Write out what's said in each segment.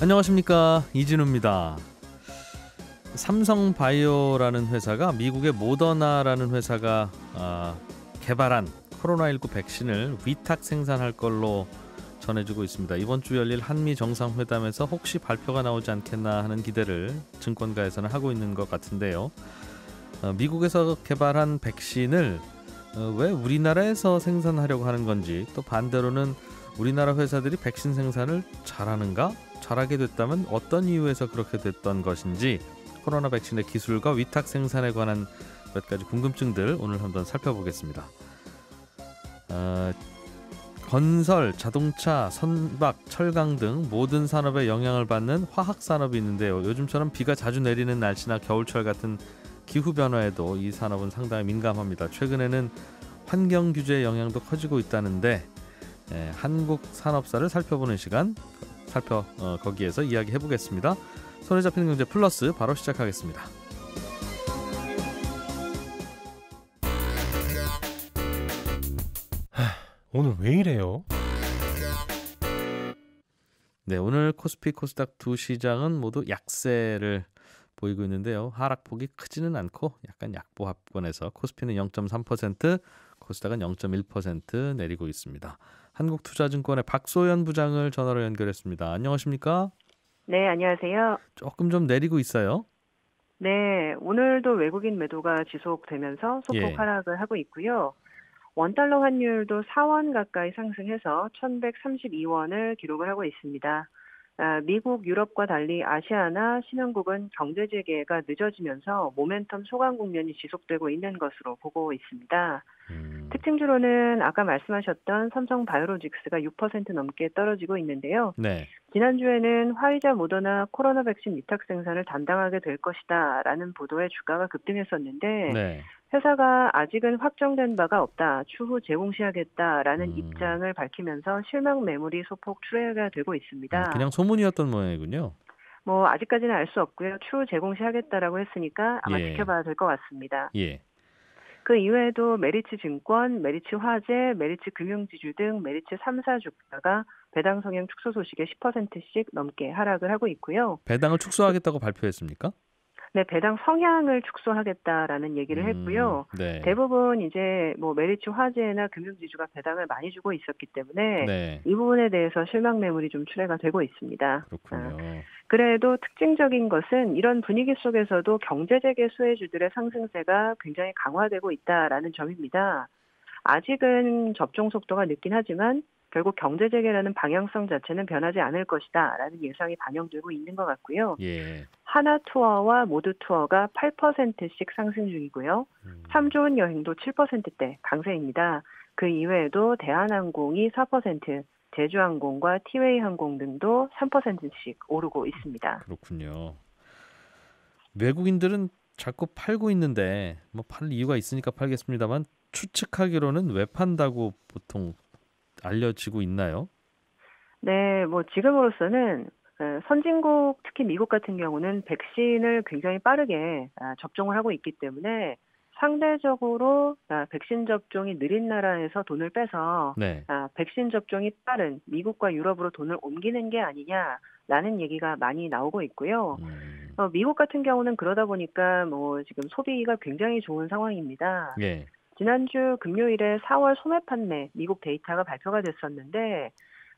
안녕하십니까 이진우입니다. 삼성바이오라는 회사가 미국의 모더나라는 회사가 어, 개발한 코로나19 백신을 위탁 생산할 걸로 전해주고 있습니다. 이번 주 열릴 한미 정상회담에서 혹시 발표가 나오지 않겠나 하는 기대를 증권가에서는 하고 있는 것 같은데요. 어, 미국에서 개발한 백신을 어, 왜 우리나라에서 생산하려고 하는 건지 또 반대로는 우리나라 회사들이 백신 생산을 잘하는가 잘하게 됐다면 어떤 이유에서 그렇게 됐던 것인지 코로나 백신의 기술과 위탁 생산에 관한 몇 가지 궁금증들 오늘 한번 살펴보겠습니다. 어, 건설, 자동차, 선박, 철강 등 모든 산업에 영향을 받는 화학 산업이 있는데요. 요즘처럼 비가 자주 내리는 날씨나 겨울철 같은 기후 변화에도 이 산업은 상당히 민감합니다. 최근에는 환경 규제의 영향도 커지고 있다는데 예, 한국 산업사를 살펴보는 시간 살펴 어, 거기에서 이야기해 보겠습니다. 손에 잡히는 경제 플러스 바로 시작하겠습니다. 오늘 왜 이래요? 네, 오늘 코스피 코스닥 두 시장은 모두 약세를 보이고 있는데요. 하락폭이 크지는 않고 약간 약보합권에서 코스피는 0.3%, 코스닥은 0.1% 내리고 있습니다. 한국투자증권의 박소연 부장을 전화로 연결했습니다. 안녕하십니까? 네, 안녕하세요. 조금 좀 내리고 있어요. 네, 오늘도 외국인 매도가 지속되면서 소폭 예. 하락을 하고 있고요. 원달러 환율도 4원 가까이 상승해서 1132원을 기록을 하고 있습니다. 아, 미국, 유럽과 달리 아시아나 신흥국은 경제 재개가 늦어지면서 모멘텀 소강 국면이 지속되고 있는 것으로 보고 있습니다. 음. 특징주로는 아까 말씀하셨던 삼성 바이오로직스가 6% 넘게 떨어지고 있는데요. 네. 지난주에는 화이자 모더나 코로나 백신 위탁 생산을 담당하게 될 것이다 라는 보도에 주가가 급등했었는데 네. 회사가 아직은 확정된 바가 없다, 추후 제공시하겠다라는 음. 입장을 밝히면서 실망 매물이 소폭 출회가 되고 있습니다. 음, 그냥 소문이었던 모양이군요. 뭐 아직까지는 알 수 없고요. 추후 제공시하겠다라고 했으니까 아마 예. 지켜봐야 될 것 같습니다. 예. 그 이외에도 메리츠 증권, 메리츠 화재, 메리츠 금융지주 등 메리츠 3사 주가가 배당 성향 축소 소식에 10%씩 넘게 하락을 하고 있고요. 배당을 축소하겠다고 발표했습니까? 네, 배당 성향을 축소하겠다라는 얘기를 음, 했고요. 네. 대부분 이제 뭐 메리츠 화재나 금융지주가 배당을 많이 주고 있었기 때문에 네. 이 부분에 대해서 실망 매물이 좀 출해가 되고 있습니다. 아, 그렇군요. 아, 그래도 특징적인 것은 이런 분위기 속에서도 경제재계 수혜주들의 상승세가 굉장히 강화되고 있다라는 점입니다. 아직은 접종 속도가 늦긴 하지만 결국 경제 재개라는 방향성 자체는 변하지 않을 것이다라는 예상이 반영되고 있는 것 같고요. 예. 하나 투어와 모두 투어가 8%씩 상승 중이고요. 음. 참 좋은 여행도 7%대 강세입니다. 그 이외에도 대한항공이 4%, 제주항공과 티웨이 항공 등도 3%씩 오르고 있습니다. 그렇군요. 외국인들은 자꾸 팔고 있는데 뭐팔 이유가 있으니까 팔겠습니다만 추측하기로는 왜 판다고 보통 알려지고 있나요? 네, 뭐 지금으로서는 어, 선진국 특히 미국 같은 경우는 백신을 굉장히 빠르게 아, 접종을 하고 있기 때문에 상대적으로 아, 백신 접종이 느린 나라에서 돈을 빼서 네. 아, 백신 접종이 빠른 미국과 유럽으로 돈을 옮기는 게 아니냐라는 얘기가 많이 나오고 있고요. 음. 어, 미국 같은 경우는 그러다 보니까 뭐 지금 소비가 굉장히 좋은 상황입니다. 예. 지난주 금요일에 4월 소매 판매 미국 데이터가 발표가 됐었는데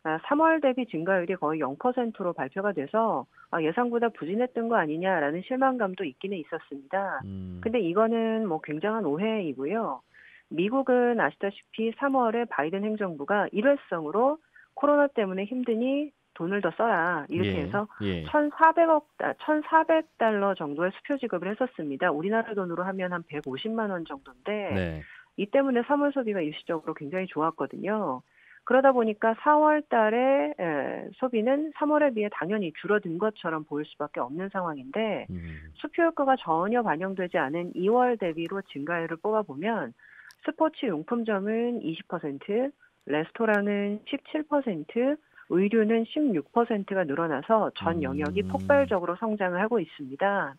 3월 아, 대비 증가율이 거의 0%로 발표가 돼서 아, 예상보다 부진했던 거 아니냐라는 실망감도 있기는 있었습니다. 음. 근데 이거는 뭐 굉장한 오해이고요. 미국은 아시다시피 3월에 바이든 행정부가 일회성으로 코로나 때문에 힘드니 돈을 더 써라 이렇게 예, 해서 예. 1,400억 1,400달러 아, 정도의 수표 지급을 했었습니다. 우리나라 돈으로 하면 한 150만 원 정도인데 네. 이 때문에 3월 소비가 일시적으로 굉장히 좋았거든요. 그러다 보니까 4월 달에 소비는 3월에 비해 당연히 줄어든 것처럼 보일 수밖에 없는 상황인데 음. 수표 효과가 전혀 반영되지 않은 2월 대비로 증가율을 뽑아보면 스포츠 용품점은 20%, 레스토랑은 17%, 의류는 16%가 늘어나서 전 영역이 음. 폭발적으로 성장을 하고 있습니다.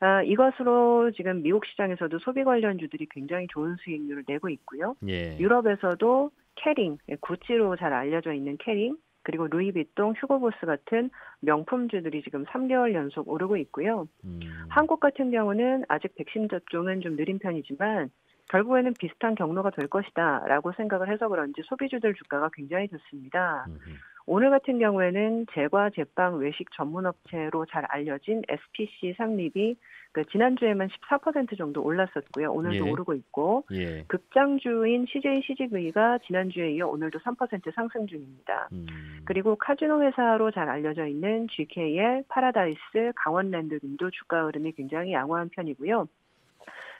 아, 이것으로 지금 미국 시장에서도 소비 관련주들이 굉장히 좋은 수익률을 내고 있고요. 예. 유럽에서도 캐링, 예, 구찌로 잘 알려져 있는 캐링, 그리고 루이비통, 휴고보스 같은 명품주들이 지금 3개월 연속 오르고 있고요. 음. 한국 같은 경우는 아직 백신 접종은 좀 느린 편이지만 결국에는 비슷한 경로가 될 것이다라고 생각을 해서 그런지 소비주들 주가가 굉장히 좋습니다. 음. 오늘 같은 경우에는 제과 제빵 외식 전문 업체로 잘 알려진 SPC 상립이 그 지난주에만 14% 정도 올랐었고요. 오늘도 예. 오르고 있고 예. 극장주인 CJ CGV가 지난주에 이어 오늘도 3% 상승 중입니다. 음. 그리고 카지노 회사로 잘 알려져 있는 GKL, 파라다이스, 강원랜드 등도 주가 흐름이 굉장히 양호한 편이고요.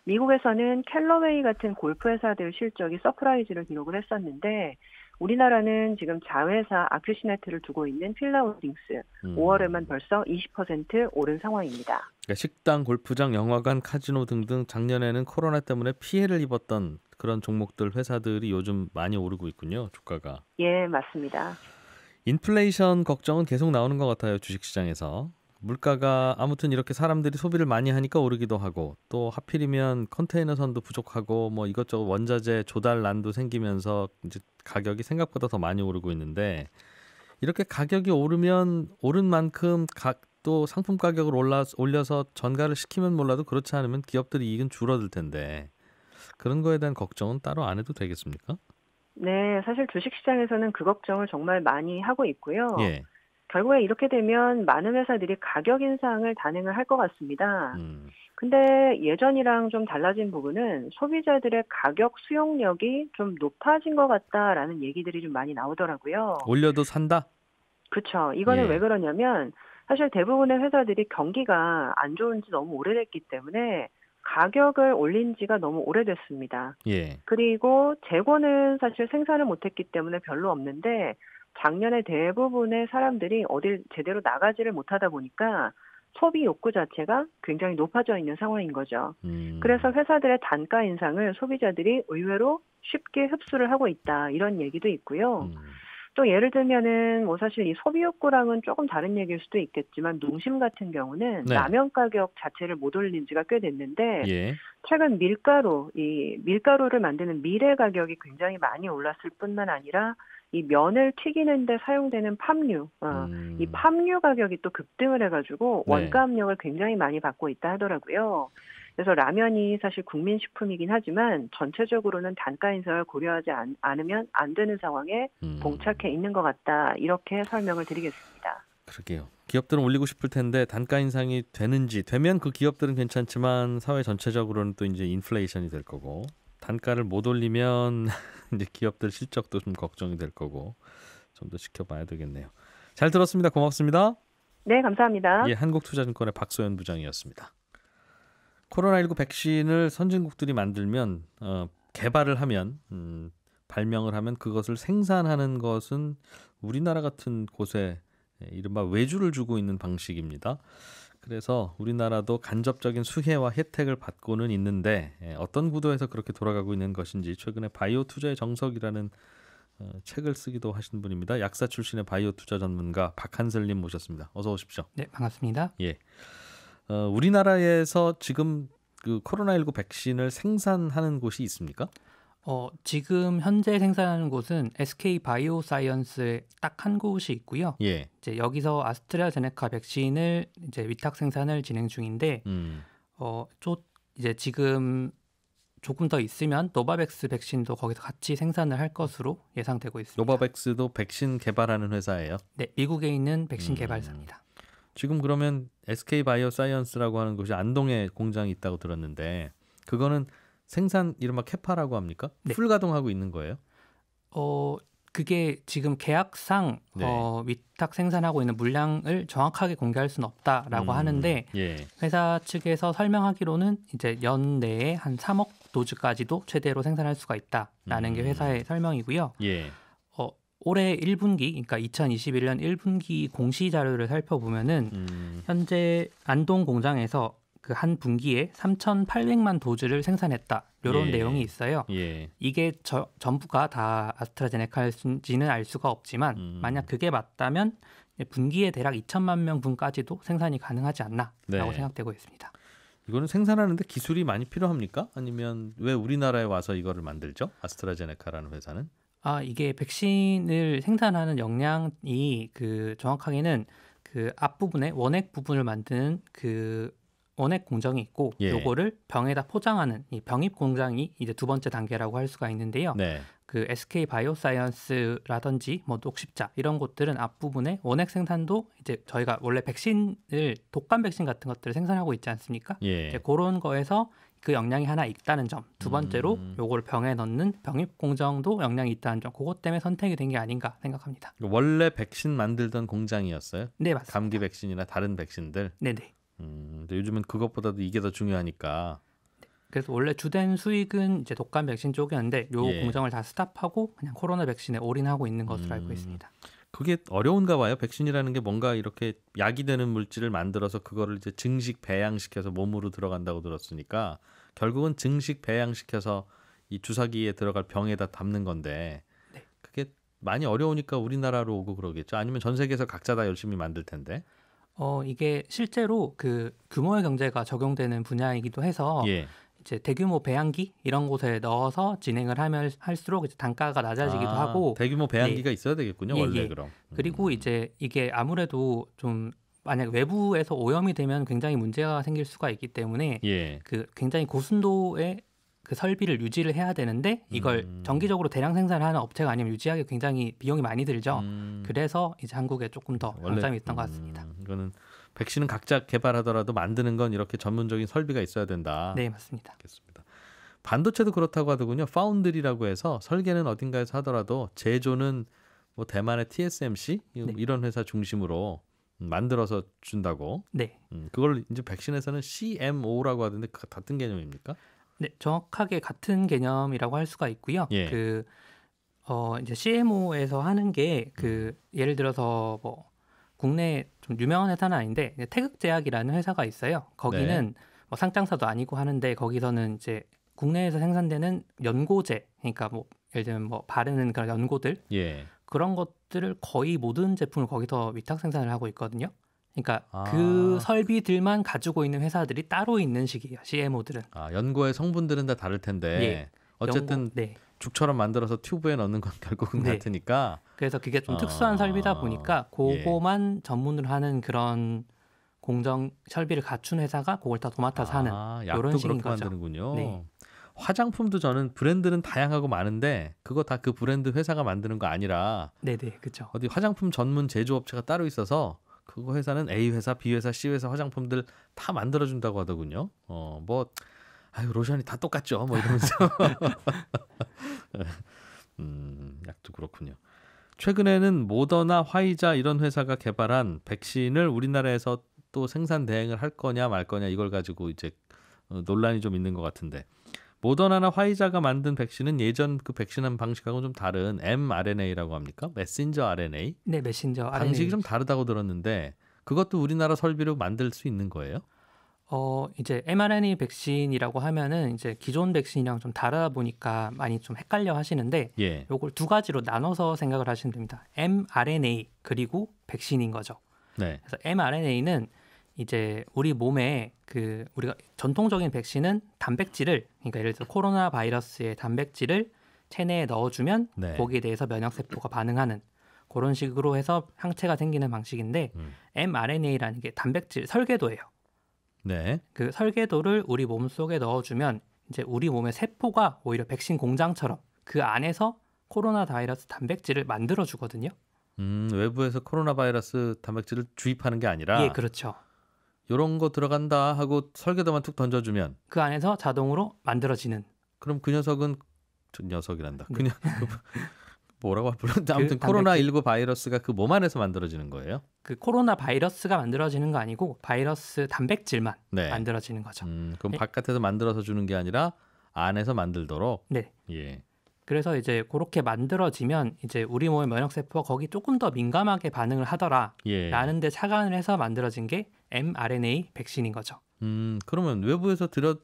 미국에서는 캘러웨이 같은 골프 회사들 실적이 서프라이즈를 기록을 했었는데 우리나라는 지금 자회사 아큐시네트를 두고 있는 필라우딩스 음. 5월에만 벌써 20% 오른 상황입니다. 그러니까 식당, 골프장, 영화관, 카지노 등등 작년에는 코로나 때문에 피해를 입었던 그런 종목들 회사들이 요즘 많이 오르고 있군요. 주가가. 예, 맞습니다. 인플레이션 걱정은 계속 나오는 것 같아요 주식시장에서. 물가가 아무튼 이렇게 사람들이 소비를 많이 하니까 오르기도 하고 또 하필이면 컨테이너선도 부족하고 뭐 이것저것 원자재 조달난도 생기면서 이제 가격이 생각보다 더 많이 오르고 있는데 이렇게 가격이 오르면 오른 만큼 각 또 상품 가격을 올라 올려서 전가를 시키면 몰라도 그렇지 않으면 기업들이 이익은 줄어들 텐데 그런 거에 대한 걱정은 따로 안 해도 되겠습니까? 네, 사실 주식 시장에서는 그 걱정을 정말 많이 하고 있고요. 예. 결국에 이렇게 되면 많은 회사들이 가격 인상을 단행을 할 것 같습니다. 음. 근데 예전이랑 좀 달라진 부분은 소비자들의 가격 수용력이 좀 높아진 것 같다라는 얘기들이 좀 많이 나오더라고요. 올려도 산다? 그렇죠. 이거는 예. 왜 그러냐면 사실 대부분의 회사들이 경기가 안 좋은 지 너무 오래됐기 때문에 가격을 올린 지가 너무 오래됐습니다. 예. 그리고 재고는 사실 생산을 못했기 때문에 별로 없는데 작년에 대부분의 사람들이 어딜 제대로 나가지를 못하다 보니까 소비 욕구 자체가 굉장히 높아져 있는 상황인 거죠. 음. 그래서 회사들의 단가 인상을 소비자들이 의외로 쉽게 흡수를 하고 있다 이런 얘기도 있고요. 음. 또 예를 들면은 뭐 사실 이 소비 욕구랑은 조금 다른 얘기일 수도 있겠지만 농심 같은 경우는 네. 라면 가격 자체를 못 올린 지가 꽤 됐는데 예. 최근 밀가루 이 밀가루를 만드는 미래 가격이 굉장히 많이 올랐을 뿐만 아니라 이 면을 튀기는데 사용되는 팜유, 어, 음. 이 팜유 가격이 또 급등을 해가지고 네. 원가 압력을 굉장히 많이 받고 있다 하더라고요. 그래서 라면이 사실 국민 식품이긴 하지만 전체적으로는 단가 인상을 고려하지 않, 으면안 되는 상황에 음. 봉착해 있는 것 같다 이렇게 설명을 드리겠습니다. 그러게요. 기업들은 올리고 싶을 텐데 단가 인상이 되는지 되면 그 기업들은 괜찮지만 사회 전체적으로는 또 이제 인플레이션이 될 거고 단가를 못 올리면 이제 기업들 실적도 좀 걱정이 될 거고 좀 더 지켜봐야 되겠네요. 잘 들었습니다. 고맙습니다. 네, 감사합니다. 예, 한국투자증권의 박소연 부장이었습니다. 코로나19 백신을 선진국들이 만들면 어, 개발을 하면 음, 발명을 하면 그것을 생산하는 것은 우리나라 같은 곳에 예, 이른바 외주를 주고 있는 방식입니다. 그래서 우리나라도 간접적인 수혜와 혜택을 받고는 있는데 예, 어떤 구도에서 그렇게 돌아가고 있는 것인지 최근에 바이오 투자의 정석이라는 어, 책을 쓰기도 하신 분입니다. 약사 출신의 바이오 투자 전문가 박한슬님 모셨습니다. 어서 오십시오. 네, 반갑습니다. 예, 어, 우리나라에서 지금 그 코로나19 백신을 생산하는 곳이 있습니까? 어, 지금 현재 생산하는 곳은 SK 바이오사이언스에 딱 한 곳이 있고요. 예. 이제 여기서 아스트라제네카 백신을 이제 위탁 생산을 진행 중인데 음. 어, 또 이제 지금 조금 더 있으면 노바백스 백신도 거기서 같이 생산을 할 것으로 예상되고 있습니다. 노바백스도 백신 개발하는 회사예요? 네, 미국에 있는 백신 음. 개발사입니다. 지금 그러면 SK 바이오사이언스라고 하는 곳이 안동에 공장이 있다고 들었는데 그거는 생산 이른바 캐파라고 합니까? 네. 풀 가동하고 있는 거예요? 어 그게 지금 계약상 네. 어, 위탁 생산하고 있는 물량을 정확하게 공개할 수는 없다라고 음, 하는데 예. 회사 측에서 설명하기로는 이제 연내에 한 3억 도즈까지도 최대로 생산할 수가 있다라는 음. 게 회사의 설명이고요. 예. 어, 올해 1분기, 그러니까 2021년 1분기 공시 자료를 살펴보면은 음. 현재 안동 공장에서 그한 분기에 3,800만 도즈를 생산했다. 이런 예. 내용이 있어요. 예. 이게 저, 전부가 다 아스트라제네카인지는 알 수가 없지만 음. 만약 그게 맞다면 분기에 대략 2천만 명분까지도 생산이 가능하지 않나라고 네. 생각되고 있습니다. 이거는 생산하는데 기술이 많이 필요합니까? 아니면 왜 우리나라에 와서 이거를 만들죠? 아스트라제네카라는 회사는? 아 이게 백신을 생산하는 역량이 그 정확하게는 그 앞부분에 원액 부분을 만드는 그 원액 공정이 있고 예. 요거를 병에다 포장하는 이 병입 공장이 이제 두 번째 단계라고 할 수가 있는데요. 네. 그 SK 바이오사이언스라든지 뭐 녹십자 이런 곳들은 앞부분에 원액 생산도 이제 저희가 원래 백신을 독감 백신 같은 것들을 생산하고 있지 않습니까? 예. 이제 그런 거에서 그 영향이 하나 있다는 점. 두 번째로 음. 요걸 병에 넣는 병입 공정도 영향이 있다는 점. 그것 때문에 선택이 된 게 아닌가 생각합니다. 원래 백신 만들던 공장이었어요? 네, 맞습니다. 감기 백신이나 다른 백신들. 네, 네. 음, 근데 요즘은 그것보다도 이게 더 중요하니까. 그래서 원래 주된 수익은 이제 독감 백신 쪽이었는데 요 예. 공정을 다 스탑하고 그냥 코로나 백신에 올인하고 있는 것으로 음, 알고 있습니다. 그게 어려운가 봐요. 백신이라는 게 뭔가 이렇게 약이 되는 물질을 만들어서 그거를 이제 증식 배양시켜서 몸으로 들어간다고 들었으니까 결국은 증식 배양시켜서 이 주사기에 들어갈 병에다 담는 건데 네. 그게 많이 어려우니까 우리나라로 오고 그러겠죠. 아니면 전 세계에서 각자 다 열심히 만들 텐데. 어, 이게 실제로 그 규모의 경제가 적용되는 분야이기도 해서 예. 이제 대규모 배양기 이런 곳에 넣어서 진행을 하면 할수록 이제 단가가 낮아지기도 아, 하고 대규모 네. 배양기가 예. 있어야 되겠군요 예, 원래 예. 그럼 음. 그리고 이제 이게 아무래도 좀 만약 외부에서 오염이 되면 굉장히 문제가 생길 수가 있기 때문에 예. 그 굉장히 고순도의 그 설비를 유지를 해야 되는데 이걸 음. 정기적으로 대량 생산을 하는 업체가 아니면 유지하기 굉장히 비용이 많이 들죠. 음. 그래서 이제 한국에 조금 더 강점이 있던 것 음, 같습니다. 음. 이거는 백신은 각자 개발하더라도 만드는 건 이렇게 전문적인 설비가 있어야 된다. 네, 맞습니다. 알겠습니다. 반도체도 그렇다고 하더군요. 파운드리라고 해서 설계는 어딘가에서 하더라도 제조는 뭐 대만의 TSMC 네. 이런 회사 중심으로 만들어서 준다고. 네. 음, 그걸 이제 백신에서는 CMO라고 하던데 같은 개념입니까? 네, 정확하게 같은 개념이라고 할 수가 있고요. 예. 그 어, 이제 CMO에서 하는 게그 음. 예를 들어서 뭐 국내 좀 유명한 회사는 아닌데 태극제약이라는 회사가 있어요. 거기는 네. 뭐 상장사도 아니고 하는데 거기서는 이제 국내에서 생산되는 연고제, 그러니까 뭐 예를 들면 뭐 바르는 그런 연고들 예. 그런 것들을 거의 모든 제품을 거기서 위탁 생산을 하고 있거든요. 그러니까 아. 그 설비들만 가지고 있는 회사들이 따로 있는 식이에요. CMO들은. 아, 연고의 성분들은 다 다를 텐데 예. 어쨌든 연고, 네. 죽처럼 만들어서 튜브에 넣는 건 결국은 네. 같으니까. 그래서 그게 좀 아. 특수한 설비다 보니까 그거만 예. 전문을 하는 그런 공정 설비를 갖춘 회사가 그걸 다 도맡아서 하는 아, 이런 식인 거죠. 만드는군요. 네. 화장품도 저는 브랜드는 다양하고 많은데 그거 다 그 브랜드 회사가 만드는 거 아니라 네네 그죠 어디 화장품 전문 제조업체가 따로 있어서 그거 회사는 A 회사, B 회사, C 회사 화장품들 다 만들어 준다고 하더군요. 어, 뭐 아유, 로션이 다 똑같죠. 뭐 이러면서. 네. 음, 약도 그렇군요. 최근에는 모더나 화이자 이런 회사가 개발한 백신을 우리나라에서 또 생산 대행을 할 거냐 말 거냐 이걸 가지고 이제 어, 논란이 좀 있는 것 같은데 모더나나 화이자가 만든 백신은 예전 그 백신한 방식하고는 좀 다른 mRNA라고 합니까? 메신저 RNA? 네, 메신저 RNA. 방식이 좀 다르다고 들었는데 그것도 우리나라 설비로 만들 수 있는 거예요? 어, 이제 mRNA 백신이라고 하면은 이제 기존 백신이랑 좀 다르다 보니까 많이 좀 헷갈려 하시는데 예. 요걸 두 가지로 나눠서 생각을 하시면 됩니다. mRNA 그리고 백신인 거죠. 네. 그래서 mRNA는 이제 우리 몸에 그 우리가 전통적인 백신은 단백질을 그러니까 예를 들어 코로나 바이러스의 단백질을 체내에 넣어주면 네. 거기에 대해서 면역 세포가 반응하는 그런 식으로 해서 항체가 생기는 방식인데 음. mRNA라는 게 단백질 설계도예요. 네. 그 설계도를 우리 몸 속에 넣어주면 이제 우리 몸의 세포가 오히려 백신 공장처럼 그 안에서 코로나 바이러스 단백질을 만들어 주거든요. 음, 외부에서 코로나 바이러스 단백질을 주입하는 게 아니라 예, 그렇죠. 요런 거 들어간다 하고 설계도만 툭 던져주면 그 안에서 자동으로 만들어지는. 그럼 그 녀석은 저 녀석이란다. 네. 그냥 그 뭐, 뭐라고 불렀는데 그 아무튼 그 코로나 19 바이러스가 그 몸 안에서 만들어지는 거예요? 그 코로나 바이러스가 만들어지는 거 아니고 바이러스 단백질만 네. 만들어지는 거죠. 음, 그럼 예. 바깥에서 만들어서 주는 게 아니라 안에서 만들도록. 네. 예. 그래서 이제 그렇게 만들어지면 이제 우리 몸의 면역 세포가 거기 조금 더 민감하게 반응을 하더라라는데 예. 착안을 해서 만들어진 게 mRNA 백신인 거죠. 음, 그러면 외부에서 들여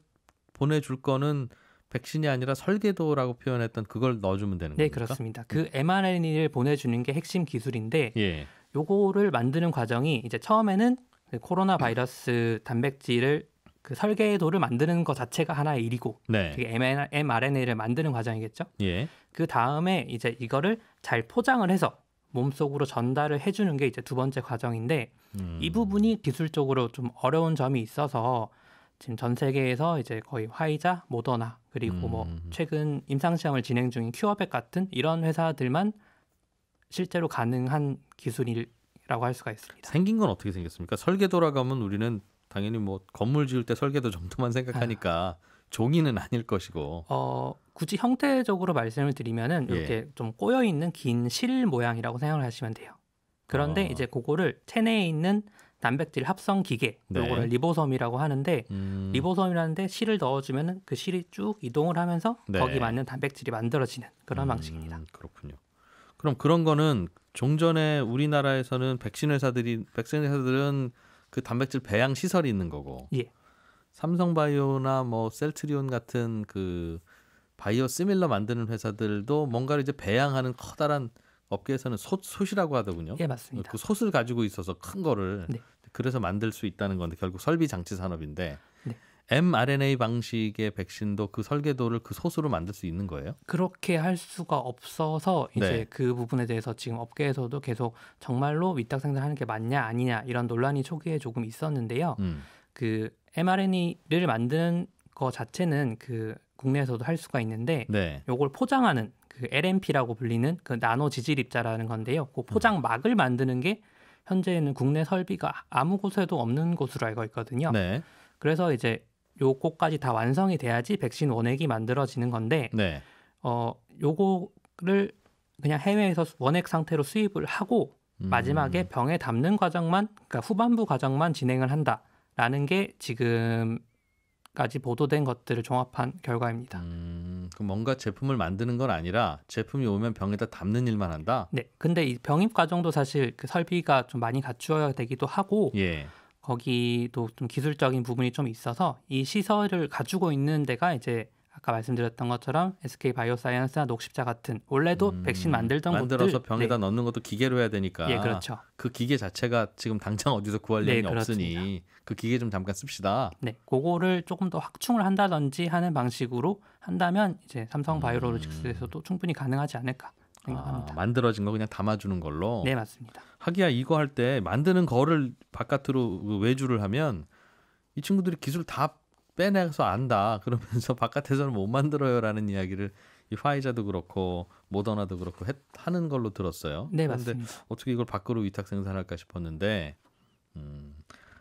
보내줄 거는 백신이 아니라 설계도라고 표현했던 그걸 넣어주면 되는 거죠? 네, 겁니까? 그렇습니다. 음. 그 mRNA를 보내주는 게 핵심 기술인데, 예. 요거를 만드는 과정이 이제 처음에는 그 코로나 바이러스 단백질을 그 설계도를 만드는 것 자체가 하나의 일이고, 네. 그게 mRNA를 만드는 과정이겠죠. 예. 그 다음에 이제 이거를 잘 포장을 해서 몸속으로 전달을 해주는 게 이제 두 번째 과정인데 음. 이 부분이 기술적으로 좀 어려운 점이 있어서 지금 전 세계에서 이제 거의 화이자, 모더나 그리고 뭐 음. 뭐 최근 임상 시험을 진행 중인 큐어백 같은 이런 회사들만 실제로 가능한 기술이라고 할 수가 있습니다. 생긴 건 어떻게 생겼습니까? 설계 돌아가면 우리는 당연히 뭐 건물 지을 때 설계도 점도만 생각하니까 아. 종이는 아닐 것이고. 어, 굳이 형태적으로 말씀을 드리면은 예. 이렇게 예. 좀 꼬여 있는 긴 실 모양이라고 생각을 하시면 돼요. 그런데 어. 이제 그거를 체내에 있는 단백질 합성 기계 네. 요거를 리보섬이라고 하는데 음. 리보섬이라는데 실을 넣어주면 그 실이 쭉 이동을 하면서 네. 거기 맞는 단백질이 만들어지는 그런 음, 방식입니다. 그렇군요. 그럼 그런 거는 종전에 우리나라에서는 백신 회사들이 백신 회사들은 그 단백질 배양 시설이 있는 거고 예. 삼성바이오나 뭐 셀트리온 같은 그 바이오 시밀러 만드는 회사들도 뭔가를 이제 배양하는 커다란 업계에서는 솥, 솥이라고 하더군요. 예, 맞습니다. 그 솥을 가지고 있어서 큰 거를 네. 그래서 만들 수 있다는 건데 결국 설비 장치 산업인데 네. mRNA 방식의 백신도 그 설계도를 그 소스로 만들 수 있는 거예요? 그렇게 할 수가 없어서 이제 네. 그 부분에 대해서 지금 업계에서도 계속 정말로 위탁 생산하는 게 맞냐 아니냐 이런 논란이 초기에 조금 있었는데요. 음. 그 mRNA를 만드는 거 자체는 그 국내에서도 할 수가 있는데 네. 요걸 포장하는 그 LNP라고 불리는 그 나노 지질입자라는 건데요. 그 포장막을 만드는 게 현재는 국내 설비가 아무 곳에도 없는 것으로 알고 있거든요. 네. 그래서 이제 요것까지다 완성이 돼야지 백신 원액이 만들어지는 건데 네. 어 요거를 그냥 해외에서 원액 상태로 수입을 하고 음. 마지막에 병에 담는 과정만 그러니까 후반부 과정만 진행을 한다. 라는 게 지금까지 보도된 것들을 종합한 결과입니다. 음, 그 뭔가 제품을 만드는 건 아니라 제품이 오면 병에다 담는 일만 한다? 네. 근데 이 병입 과정도 사실 그 설비가 좀 많이 갖추어야 되기도 하고 예. 거기도 좀 기술적인 부분이 좀 있어서 이 시설을 가지고 있는 데가 이제 아까 말씀드렸던 것처럼 SK 바이오사이언스나 녹십자 같은 원래도 음, 백신 만들던 만들어서 곳들, 병에다 네. 넣는 것도 기계로 해야 되니까 예, 그렇죠. 그 기계 자체가 지금 당장 어디서 구할 네, 일이 그 없으니 그 기계 좀 잠깐 씁시다. 네, 그거를 조금 더 확충을 한다든지 하는 방식으로 한다면 이제 삼성 바이오로직스에서도 음. 충분히 가능하지 않을까 생각합니다. 아, 만들어진 거 그냥 담아주는 걸로. 네, 맞습니다. 하기야 이거 할 때 만드는 거를 바깥으로 그 외주를 하면 이 친구들이 기술 다 빼내서 안다. 그러면서 바깥에서는 못 만들어요라는 이야기를 이 화이자도 그렇고 모더나도 그렇고 했, 하는 걸로 들었어요. 네 맞습니다. 어떻게 이걸 밖으로 위탁 생산할까 싶었는데 음,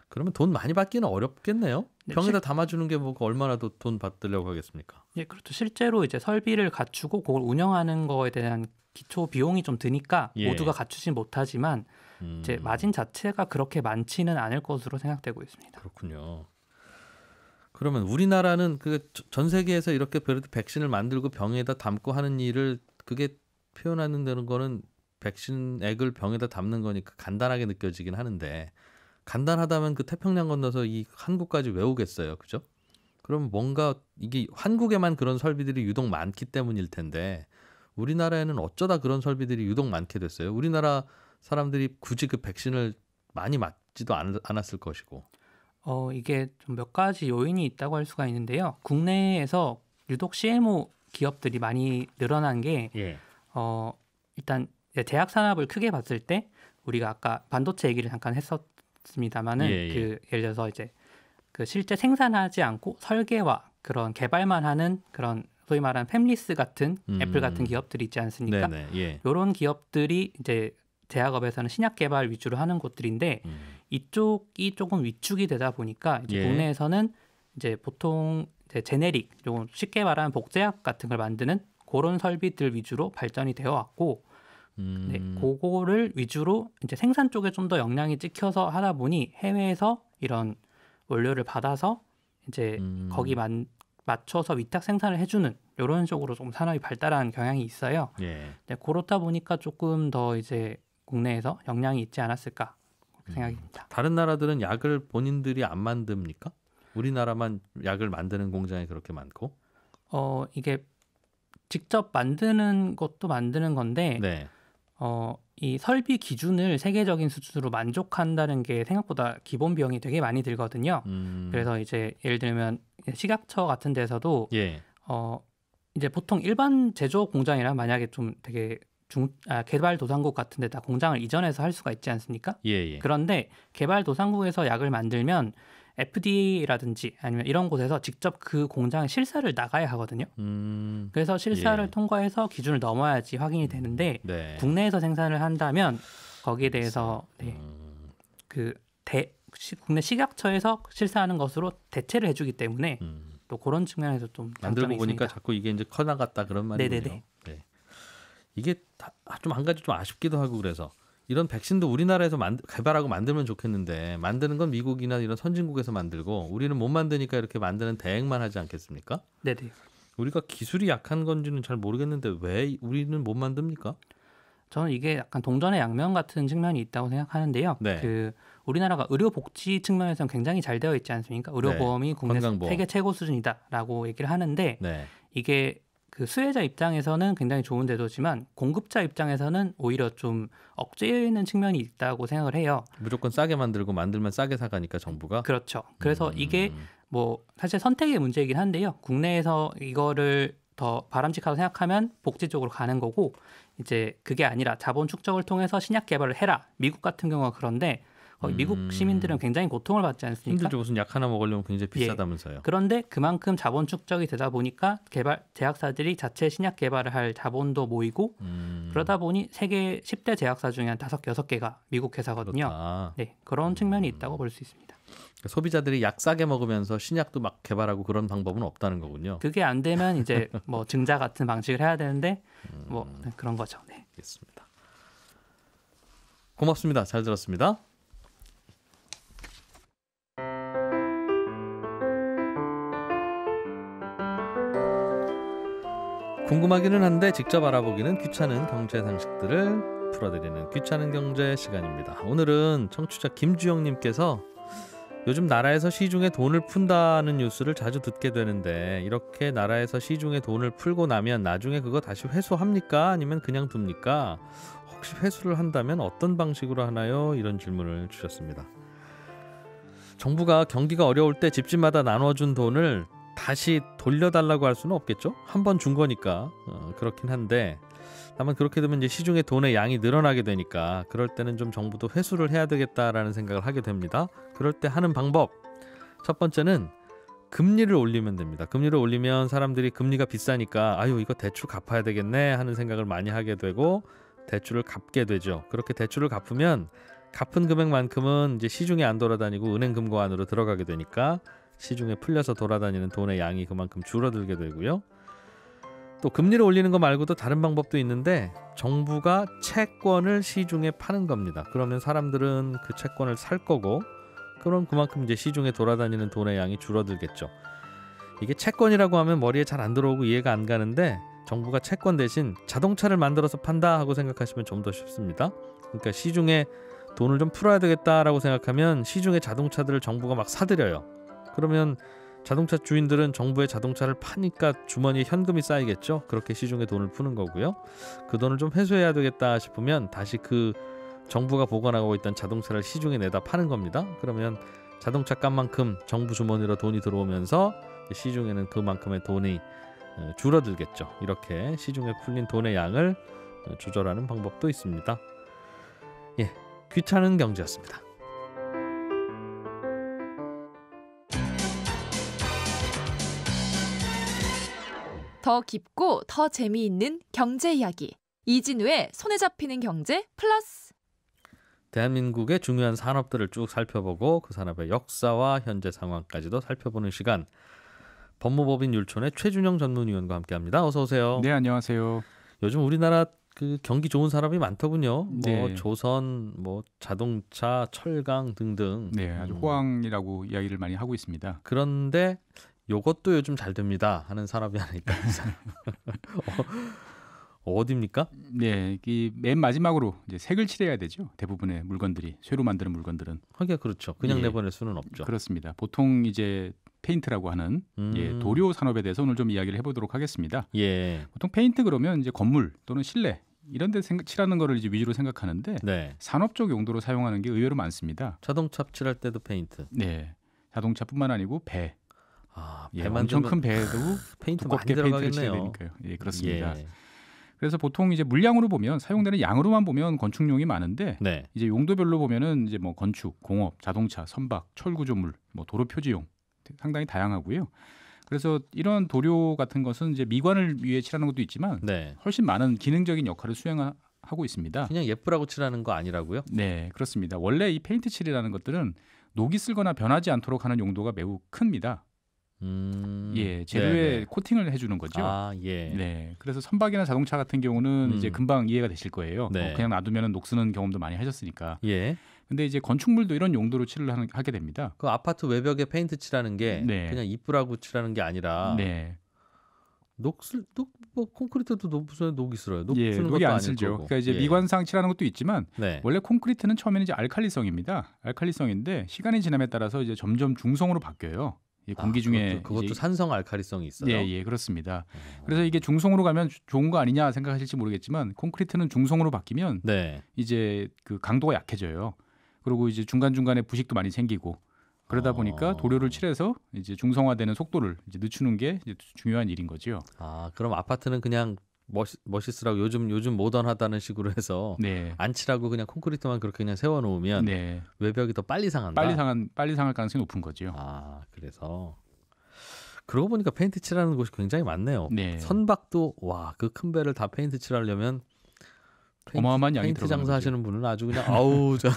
그러면 돈 많이 받기는 어렵겠네요. 네, 병에다 담아주는 게뭐 얼마나 돈 받으려고 하겠습니까? 예, 그렇죠. 실제로 이제 설비를 갖추고 그걸 운영하는 거에 대한 기초 비용이 좀 드니까 예. 모두가 갖추진 못하지만 음. 이제 마진 자체가 그렇게 많지는 않을 것으로 생각되고 있습니다. 그렇군요. 그러면 우리나라는 그 전 세계에서 이렇게 별도 백신을 만들고 병에다 담고 하는 일을 그게 표현하는 데는 거는 백신액을 병에다 담는 거니까 그 간단하게 느껴지긴 하는데 간단하다면 그 태평양 건너서 이 한국까지 왜 오겠어요, 그죠? 그럼 뭔가 이게 한국에만 그런 설비들이 유독 많기 때문일 텐데 우리나라에는 어쩌다 그런 설비들이 유독 많게 됐어요. 우리나라 사람들이 굳이 그 백신을 많이 맞지도 않았을 것이고. 어, 이게 좀 몇 가지 요인이 있다고 할 수가 있는데요. 국내에서 유독 CMO 기업들이 많이 늘어난 게 예. 어, 일단 대학 산업을 크게 봤을 때 우리가 아까 반도체 얘기를 잠깐 했었습니다마는 예, 예. 그 예를 들어서 이제 그 실제 생산하지 않고 설계와 그런 개발만 하는 그런 소위 말하는 팹리스 같은 음. 애플 같은 기업들이 있지 않습니까? 네네, 예. 런 기업들이 이제 제약업에서는 신약 개발 위주로 하는 곳들인데 음. 이쪽이 조금 위축이 되다 보니까 이제 예. 국내에서는 이제 보통 이제 제네릭, 조금 쉽게 말하면 복제약 같은 걸 만드는 그런 설비들 위주로 발전이 되어 왔고 음. 네, 그거를 위주로 이제 생산 쪽에 좀 더 역량이 찍혀서 하다 보니 해외에서 이런 원료를 받아서 이제 음. 거기 만, 맞춰서 위탁 생산을 해주는 이런 쪽으로 좀 산업이 발달한 경향이 있어요. 예. 네, 그렇다 보니까 조금 더 이제 국내에서 역량이 있지 않았을까 음. 생각입니다. 다른 나라들은 약을 본인들이 안 만듭니까? 우리나라만 약을 만드는 공장이 그렇게 많고? 어 이게 직접 만드는 것도 만드는 건데 네. 어이 설비 기준을 세계적인 수준으로 만족한다는 게 생각보다 기본 비용이 되게 많이 들거든요. 음. 그래서 이제 예를 들면 식약처 같은 데서도 예. 어 이제 보통 일반 제조 공장이랑 만약에 좀 되게 중, 아, 개발도상국 같은 데다 공장을 이전해서 할 수가 있지 않습니까? 예, 예. 그런데 개발도상국에서 약을 만들면 FDA라든지 아니면 이런 곳에서 직접 그공장에 실사를 나가야 하거든요. 음, 그래서 실사를 예. 통과해서 기준을 넘어야지 확인이 되는데 음, 네. 국내에서 생산을 한다면 거기에 그렇죠. 대해서 네, 음. 그 대, 국내 식약처에서 실사하는 것으로 대체를 해주기 때문에 음. 또 그런 측면에서 좀 만들고 보니까 있니다 자꾸 이게 이제 커 나갔다 그런 말이네요. 이게 아, 좀한 가지 좀 아쉽기도 하고 그래서 이런 백신도 우리나라에서 만, 개발하고 만들면 좋겠는데 만드는 건 미국이나 이런 선진국에서 만들고 우리는 못 만드니까 이렇게 만드는 대행만 하지 않겠습니까? 네. 우리가 기술이 약한 건지는 잘 모르겠는데 왜 우리는 못 만듭니까? 저는 이게 약간 동전의 양면 같은 측면이 있다고 생각하는데요. 네. 그 우리나라가 의료복지 측면에서는 굉장히 잘 되어 있지 않습니까? 의료보험이 네. 국내 건강 세계 최고 수준이다라고 얘기를 하는데 네. 이게 그 수혜자 입장에서는 굉장히 좋은 제도지만 공급자 입장에서는 오히려 좀 억제는 해있 측면이 있다고 생각을 해요. 무조건 싸게 만들고 만들면 싸게 사가니까 정부가 그렇죠. 그래서 음. 이게 뭐 사실 선택의 문제이긴 한데요. 국내에서 이거를 더 바람직하다고 생각하면 복지 쪽으로 가는 거고 이제 그게 아니라 자본 축적을 통해서 신약 개발을 해라. 미국 같은 경우가 그런데 어, 미국 음. 시민들은 굉장히 고통을 받지 않습니까? 힘들죠. 무슨 약 하나 먹으려면 굉장히 예. 비싸다면서요. 예. 그런데 그만큼 자본 축적이 되다 보니까 개발 제약사들이 자체 신약 개발을 할 자본도 모이고 음. 그러다 보니 세계 10대 제약사 중에 한 다섯 여섯 개가 미국 회사거든요. 그렇다. 네, 그런 측면이 음. 있다고 볼 수 있습니다. 그러니까 소비자들이 약 싸게 먹으면서 신약도 막 개발하고 그런 방법은 없다는 거군요. 그게 안 되면 이제 뭐 증자 같은 방식을 해야 되는데 음. 뭐 그런 거죠. 네. 알겠습니다. 고맙습니다. 잘 들었습니다. 궁금하기는 한데 직접 알아보기는 귀찮은 경제 상식들을 풀어드리는 귀찮은 경제 시간입니다. 오늘은 청취자 김주영님께서 요즘 나라에서 시중에 돈을 푼다는 뉴스를 자주 듣게 되는데 이렇게 나라에서 시중에 돈을 풀고 나면 나중에 그거 다시 회수합니까? 아니면 그냥 둡니까? 혹시 회수를 한다면 어떤 방식으로 하나요? 이런 질문을 주셨습니다. 정부가 경기가 어려울 때 집집마다 나눠준 돈을 다시 돌려달라고 할 수는 없겠죠? 한 번 준 거니까 어, 그렇긴 한데 다만 그렇게 되면 이제 시중에 돈의 양이 늘어나게 되니까 그럴 때는 좀 정부도 회수를 해야 되겠다라는 생각을 하게 됩니다. 그럴 때 하는 방법 첫 번째는 금리를 올리면 됩니다. 금리를 올리면 사람들이 금리가 비싸니까 아유 이거 대출 갚아야 되겠네 하는 생각을 많이 하게 되고 대출을 갚게 되죠. 그렇게 대출을 갚으면 갚은 금액만큼은 이제 시중에 안 돌아다니고 은행 금고 안으로 들어가게 되니까 시중에 풀려서 돌아다니는 돈의 양이 그만큼 줄어들게 되고요. 또 금리를 올리는 거 말고도 다른 방법도 있는데 정부가 채권을 시중에 파는 겁니다. 그러면 사람들은 그 채권을 살 거고 그럼 그만큼 이제 시중에 돌아다니는 돈의 양이 줄어들겠죠. 이게 채권이라고 하면 머리에 잘 안 들어오고 이해가 안 가는데 정부가 채권 대신 자동차를 만들어서 판다 하고 생각하시면 좀 더 쉽습니다. 그러니까 시중에 돈을 좀 풀어야 되겠다라고 생각하면 시중에 자동차들을 정부가 막 사들여요. 그러면 자동차 주인들은 정부의 자동차를 파니까 주머니에 현금이 쌓이겠죠. 그렇게 시중에 돈을 푸는 거고요. 그 돈을 좀 회수해야 되겠다 싶으면 다시 그 정부가 보관하고 있던 자동차를 시중에 내다 파는 겁니다. 그러면 자동차 값만큼 정부 주머니로 돈이 들어오면서 시중에는 그만큼의 돈이 어, 줄어들겠죠. 이렇게 시중에 풀린 돈의 양을 어, 조절하는 방법도 있습니다. 예, 귀찮은 경제였습니다. 더 깊고 더 재미있는 경제 이야기. 이진우의 손에 잡히는 경제 플러스. 대한민국의 중요한 산업들을 쭉 살펴보고 그 산업의 역사와 현재 상황까지도 살펴보는 시간. 법무법인 율촌의 최준영 전문위원과 함께합니다. 어서 오세요. 네, 안녕하세요. 요즘 우리나라 그 경기 좋은 산업이 많더군요. 뭐 네. 뭐 조선, 뭐 자동차, 철강 등등. 네, 아주 음. 호황이라고 이야기를 많이 하고 있습니다. 그런데 요것도 요즘 잘 됩니다 하는 사람이 하나 있다. 어, 어딥니까? 네, 이맨 마지막으로 이제 색을 칠해야 되죠. 대부분의 물건들이 쇠로 만드는 물건들은. 하게 그렇죠. 그냥 예, 내보낼 수는 없죠. 그렇습니다. 보통 이제 페인트라고 하는 예, 음. 예, 도료 산업에 대해서 오늘 좀 이야기를 해보도록 하겠습니다. 예. 보통 페인트 그러면 이제 건물 또는 실내 이런 데 생각, 칠하는 거를 이제 위주로 생각하는데 네. 산업적 용도로 사용하는 게 의외로 많습니다. 자동차 칠할 때도 페인트. 네. 자동차뿐만 아니고 배, 아, 예, 엄청 큰 배에도 페인트 두껍게 페인트를 칠해야 되니까요. 예, 그렇습니다. 예. 그래서 보통 이제 물량으로 보면 사용되는 양으로만 보면 건축용이 많은데 네. 이제 용도별로 보면은 이제 뭐 건축, 공업, 자동차, 선박, 철구조물, 뭐 도로 표지용 상당히 다양하고요. 그래서 이런 도료 같은 것은 이제 미관을 위해 칠하는 것도 있지만 네. 훨씬 많은 기능적인 역할을 수행하고 있습니다. 그냥 예쁘라고 칠하는 거 아니라고요? 네, 그렇습니다. 원래 이 페인트 칠이라는 것들은 녹이 쓸거나 변하지 않도록 하는 용도가 매우 큽니다. 음, 예, 재료에 네네. 코팅을 해주는 거죠. 아, 예. 네. 그래서 선박이나 자동차 같은 경우는 음. 이제 금방 이해가 되실 거예요. 뭐 네. 어, 그냥 놔두면 녹스는 경험도 많이 하셨으니까. 예. 근데 이제 건축물도 이런 용도로 칠을 하는, 하게 됩니다. 그 아파트 외벽에 페인트 칠하는 게 네. 그냥 이쁘라고 칠하는 게 아니라 네. 녹슬 녹뭐 콘크리트도 녹슬 녹이 슬어요. 녹 예, 쓰는 녹이 것도 안 쓸죠. 거고. 그러니까 이제 예. 미관상 칠하는 것도 있지만 네. 원래 콘크리트는 처음에는 이제 알칼리성입니다. 알칼리성인데 시간이 지남에 따라서 이제 점점 중성으로 바뀌어요. 이 아, 공기 아, 중에 그것도, 그것도 산성 알칼리성이 있어요. 예, 예, 그렇습니다. 어. 그래서 이게 중성으로 가면 좋은 거 아니냐 생각하실지 모르겠지만 콘크리트는 중성으로 바뀌면 네. 이제 그 강도가 약해져요. 그리고 이제 중간 중간에 부식도 많이 생기고 그러다 아. 보니까 도료를 칠해서 이제 중성화되는 속도를 이제 늦추는 게 이제 중요한 일인 거지요. 아, 그럼 아파트는 그냥 멋 멋있으라고 요즘 요즘 모던하다는 식으로 해서 네. 안 칠하고 그냥 콘크리트만 그렇게 그냥 세워놓으면 네. 외벽이 더 빨리 상한다. 빨리 상한 빨리 상할 가능성이 높은 거죠. 아 그래서 그러고 보니까 페인트 칠하는 곳이 굉장히 많네요. 네. 선박도 와 그 큰 배를 다 페인트 칠하려면 페인트, 어마어마한 양이 페인트 장사하시는 분은 아주 그냥 아우 저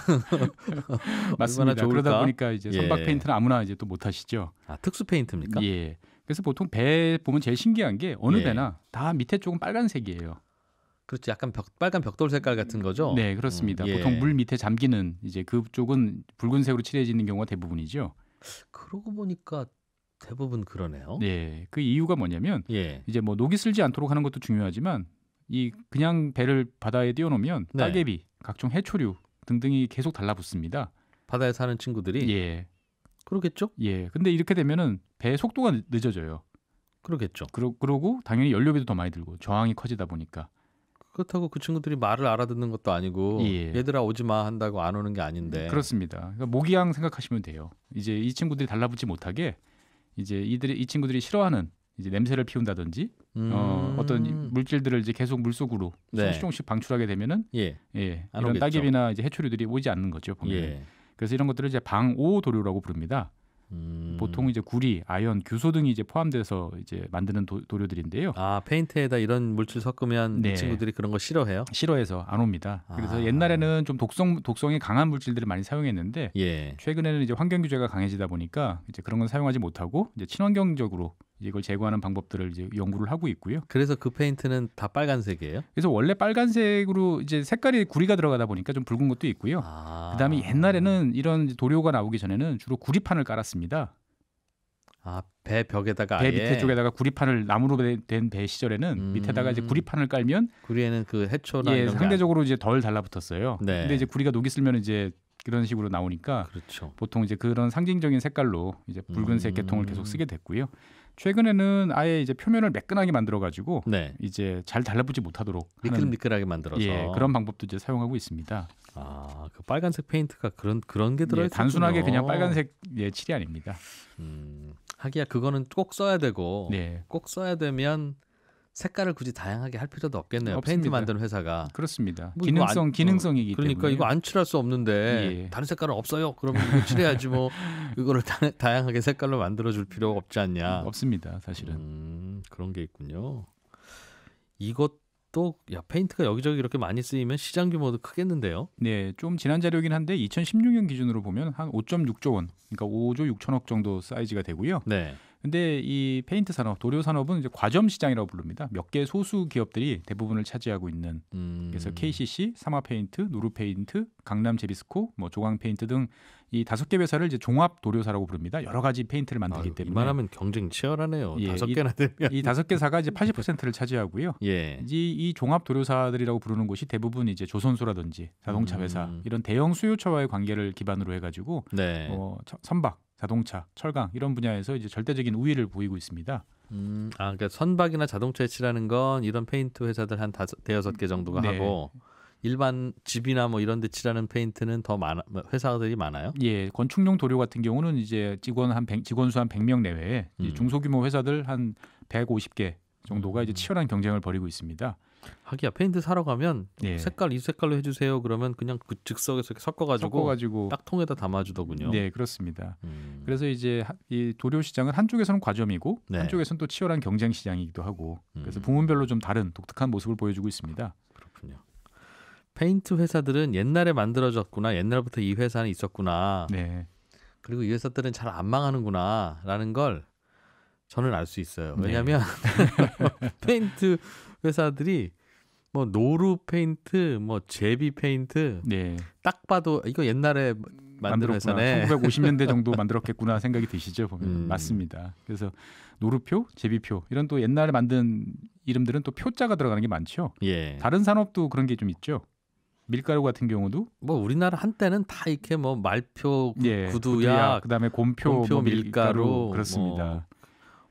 맞습니다. 그러다 보니까 이제 선박 예. 페인트는 아무나 이제 또 못 하시죠. 아 특수 페인트입니까? 예. 그래서 보통 배 보면 제일 신기한 게 어느 예. 배나 다 밑에 쪽은 빨간색이에요. 그렇죠. 약간 벽, 빨간 벽돌 색깔 같은 거죠. 네, 그렇습니다. 음, 예. 보통 물 밑에 잠기는 이제 그쪽은 붉은색으로 칠해지는 경우가 대부분이죠. 그러고 보니까 대부분 그러네요. 네, 그 이유가 뭐냐면 예. 이제 뭐 녹이 슬지 않도록 하는 것도 중요하지만 이 그냥 배를 바다에 띄워놓으면 네. 딸개비, 각종 해초류 등등이 계속 달라붙습니다. 바다에 사는 친구들이 예. 그러겠죠? 예. 근데 이렇게 되면은 배의 속도가 늦어져요. 그러겠죠. 그러, 그러고 당연히 연료비도 더 많이 들고 저항이 커지다 보니까 그렇다고 그 친구들이 말을 알아듣는 것도 아니고 예. 얘들아 오지 마 한다고 안 오는 게 아닌데 그렇습니다. 그러니까 모기향 생각하시면 돼요. 이제 이 친구들이 달라붙지 못하게 이제 이들이 이 친구들이 싫어하는 이제 냄새를 피운다든지 어, 음... 어, 어떤 물질들을 이제 계속 물 속으로 네. 종금씩 방출하게 되면은 예, 예 이런 따개비나 이제 해초류들이 오지 않는 거죠. 보면. 예. 그래서 이런 것들을 이제 방오도료라고 부릅니다. 음. 보통 이제 구리, 아연, 규소 등이 이제 포함돼서 이제 만드는 도, 도료들인데요. 아 페인트에다 이런 물질 섞으면 네. 이 친구들이 그런 거 싫어해요? 싫어해서 안 옵니다. 아. 그래서 옛날에는 좀 독성 독성이 강한 물질들을 많이 사용했는데 예. 최근에는 이제 환경 규제가 강해지다 보니까 이제 그런 건 사용하지 못하고 이제 친환경적으로 이걸 제거하는 방법들을 이제 연구를 하고 있고요. 그래서 그 페인트는 다 빨간색이에요? 그래서 원래 빨간색으로 이제 색깔이 구리가 들어가다 보니까 좀 붉은 것도 있고요. 아. 그다음에 옛날에는 이런 도료가 나오기 전에는 주로 구리판을 깔았습니다. 아, 배 벽에다가 배 아예. 밑에 쪽에다가 구리판을 나무로 된 배 시절에는 음. 밑에다가 이제 구리판을 깔면 구리에는 그 해초나 예, 상대적으로 안... 이제 덜 달라붙었어요. 네. 근데 이제 구리가 녹이 슬면 이제 그런 식으로 나오니까 그렇죠. 보통 이제 그런 상징적인 색깔로 이제 붉은색 음. 계통을 계속 쓰게 됐고요. 최근에는 아예 이제 표면을 매끈하게 만들어가지고 네. 이제 잘 달라붙지 못하도록 미끌미끌하게 만들어서 예, 그런 방법도 이제 사용하고 있습니다. 아, 그 빨간색 페인트가 그런 그런 게 들어 예, 단순하게 그냥 빨간색 예, 칠이 아닙니다. 음, 하기야 그거는 꼭 써야 되고 네. 꼭 써야 되면 색깔을 굳이 다양하게 할 필요도 없겠네요. 없습니다. 페인트 만드는 회사가 그렇습니다. 뭐 기능성 안, 어, 기능성이기 그러니까 이거 안 칠할 수 없는데 예. 다른 색깔은 없어요. 그러면 이거 칠해야지 뭐 이거를 다, 양하게 색깔로 만들어 줄 필요가 없지 않냐? 없습니다, 사실은. 음, 그런 게 있군요. 이것 또 야, 페인트가 여기저기 이렇게 많이 쓰이면 시장 규모도 크겠는데요. 네, 좀 지난 자료긴 한데 2016년 기준으로 보면 한 5.6조 원, 그러니까 5조 6천억 정도 사이즈가 되고요. 네. 근데 이 페인트 산업, 도료 산업은 이제 과점 시장이라고 부릅니다. 몇 개 소수 기업들이 대부분을 차지하고 있는. 음... 그래서 KCC, 삼화 페인트, 누루 페인트, 강남 제비스코, 뭐 조강 페인트 등이 다섯 개 회사를 이제 종합 도료사라고 부릅니다. 여러 가지 페인트를 만들기 아, 때문에 이만하면 경쟁 치열하네요. 예, 다섯 개나 되면 이 다섯 개사가 이제 80%를 차지하고요. 예. 이, 이 종합 도료사들이라고 부르는 곳이 대부분 이제 조선소라든지 자동차 음. 회사 음. 이런 대형 수요처와의 관계를 기반으로 해가지고 네. 어, 선박, 자동차, 철강 이런 분야에서 이제 절대적인 우위를 보이고 있습니다. 음, 아, 그러니까 선박이나 자동차에 칠하는 건 이런 페인트 회사들 한 다섯, 대여섯 개 정도가 네. 하고 일반 집이나 뭐 이런 데 칠하는 페인트는 더 많아 뭐 회사들이 많아요? 예, 건축용 도료 같은 경우는 이제 직원 한 100, 직원 수 한 100명 내외에 음. 중소규모 회사들 한 150개 정도가 이제 음. 치열한 경쟁을 벌이고 있습니다. 하기야 페인트 사러 가면 예. 색깔 이 색깔로 해주세요 그러면 그냥 그 즉석에서 섞어가지고, 딱 통에다 담아주더군요. 네 그렇습니다. 음. 그래서 이제 이 도료 시장은 한쪽에서는 과점이고 네. 한쪽에서는 또 치열한 경쟁 시장이기도 하고 그래서 음. 부문별로 좀 다른 독특한 모습을 보여주고 있습니다. 페인트 회사들은 옛날에 만들어졌구나. 옛날부터 이 회사는 있었구나. 네. 그리고 이 회사들은 잘 안 망하는구나라는 걸 저는 알 수 있어요. 왜냐하면 네. 페인트 회사들이 뭐 노루 페인트, 뭐 제비 페인트, 네. 딱 봐도 이거 옛날에 만든 회사네. 1950년대 정도 만들었겠구나 생각이 드시죠 보면 음. 맞습니다. 그래서 노루표, 제비표 이런 또 옛날에 만든 이름들은 또 표자가 들어가는 게 많죠. 예. 다른 산업도 그런 게 좀 있죠. 밀가루 같은 경우도 뭐 우리나라 한때는 다 이렇게 뭐 말표, 구, 예, 두야 그다음에 곰표, 곰표 뭐 밀가루, 밀가루, 뭐 그렇습니다. 뭐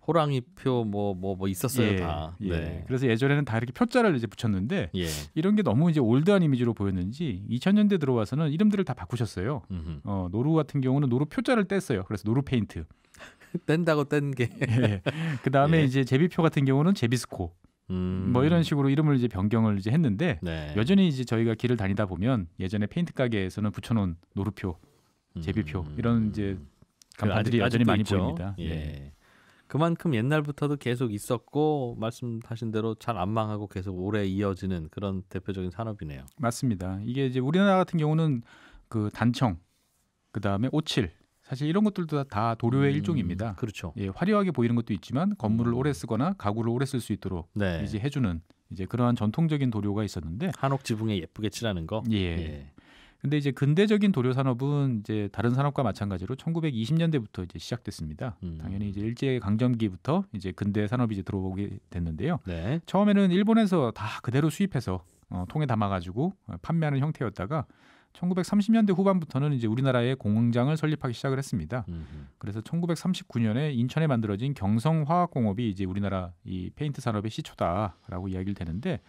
호랑이표 뭐, 뭐뭐뭐 있었어요 예, 다. 예. 네. 그래서 예전에는 다 이렇게 표자를 이제 붙였는데 예. 이런 게 너무 이제 올드한 이미지로 보였는지 2000년대 들어와서는 이름들을 다 바꾸셨어요. 어, 노루 같은 경우는 노루 표자를 뗐어요. 그래서 노루 페인트. 뗀다고 뗀 게. 예. 그다음에 예. 이제 제비표 같은 경우는 제비스코. 음. 뭐 이런 식으로 이름을 이제 변경을 이제 했는데 네. 여전히 이제 저희가 길을 다니다 보면 예전에 페인트 가게에서는 붙여놓은 노루표, 음. 제비표 음. 이런 이제 그 간판들이 아직, 여전히 많이 있죠. 보입니다. 예. 네. 그만큼 옛날부터도 계속 있었고 말씀하신 대로 잘 안 망하고 계속 오래 이어지는 그런 대표적인 산업이네요. 맞습니다. 이게 이제 우리나라 같은 경우는 그 단청, 그 다음에 오칠 사실 이런 것들도 다 도료의 음, 일종입니다. 그렇죠. 예, 화려하게 보이는 것도 있지만 건물을 오래 쓰거나 가구를 오래 쓸 수 있도록 네. 이제 해주는 이제 그러한 전통적인 도료가 있었는데 한옥 지붕에 예쁘게 칠하는 거. 예. 예. 근데 이제 근대적인 도료 산업은 이제 다른 산업과 마찬가지로 1920년대부터 이제 시작됐습니다. 음. 당연히 이제 일제 강점기부터 이제 근대 산업이 이제 들어오게 됐는데요. 네. 처음에는 일본에서 다 그대로 수입해서 어, 통에 담아가지고 어, 판매하는 형태였다가 1930년대 후반부터는 이제 우리나라에 공장을 설립하기 시작을 했습니다. 음흠. 그래서 1939년에 인천에 만들어진 경성화학공업이 이제 우리나라 이 페인트 산업의 시초다라고 이야기를 되는데